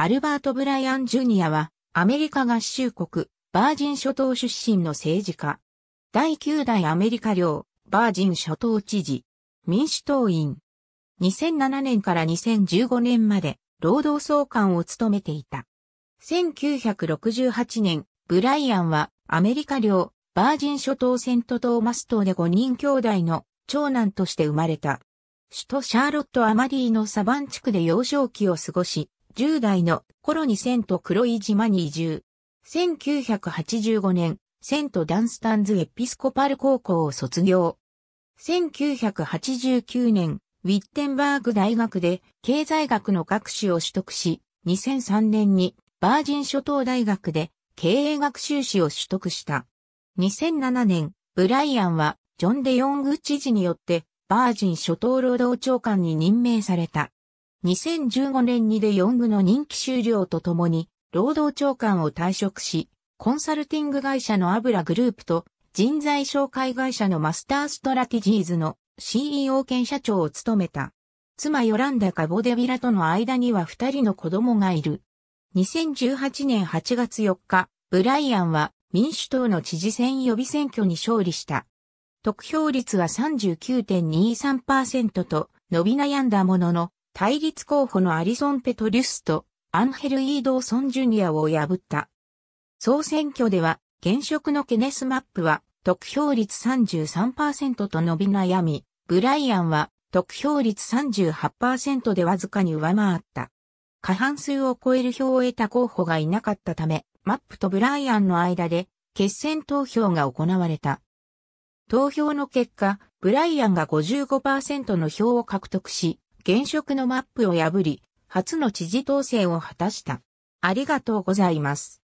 アルバート・ブライアン・ジュニアは、アメリカ合衆国、バージン諸島出身の政治家。第9代アメリカ領、バージン諸島知事。民主党員。2007年から2015年まで、労働総監を務めていた。1968年、ブライアンは、アメリカ領、バージン諸島セントトーマス島で5人兄弟の長男として生まれた。首都シャーロット・アマリーのサバン地区で幼少期を過ごし、10代の頃にセント黒い島に移住。1985年、セントダンスタンズエピスコパル高校を卒業。1989年、ウィッテンバーグ大学で経済学の学士を取得し、2003年にバージン諸島大学で経営学修士を取得した。2007年、ブライアンはジョン・デ・ヨング知事によってバージン諸島労働長官に任命された。2015年にでン部の任期終了とともに、労働長官を退職し、コンサルティング会社のアブラグループと人材紹介会社のマスターストラティジーズの CEO 兼社長を務めた。妻ヨランダ・カボデビラとの間には二人の子供がいる。2018年8月4日、ブライアンは民主党の知事選予備選挙に勝利した。得票率は39.23%と伸び悩んだものの、対立候補のアリソン・ペトリュスとアンヘル・イードーソン・ジュニアを破った。総選挙では、現職のケネス・マップは、得票率33%と伸び悩み、ブライアンは、得票率38%でわずかに上回った。過半数を超える票を得た候補がいなかったため、マップとブライアンの間で、決選投票が行われた。投票の結果、ブライアンが55%の票を獲得し、現職のマップを破り、初の知事当選を果たした。ありがとうございます。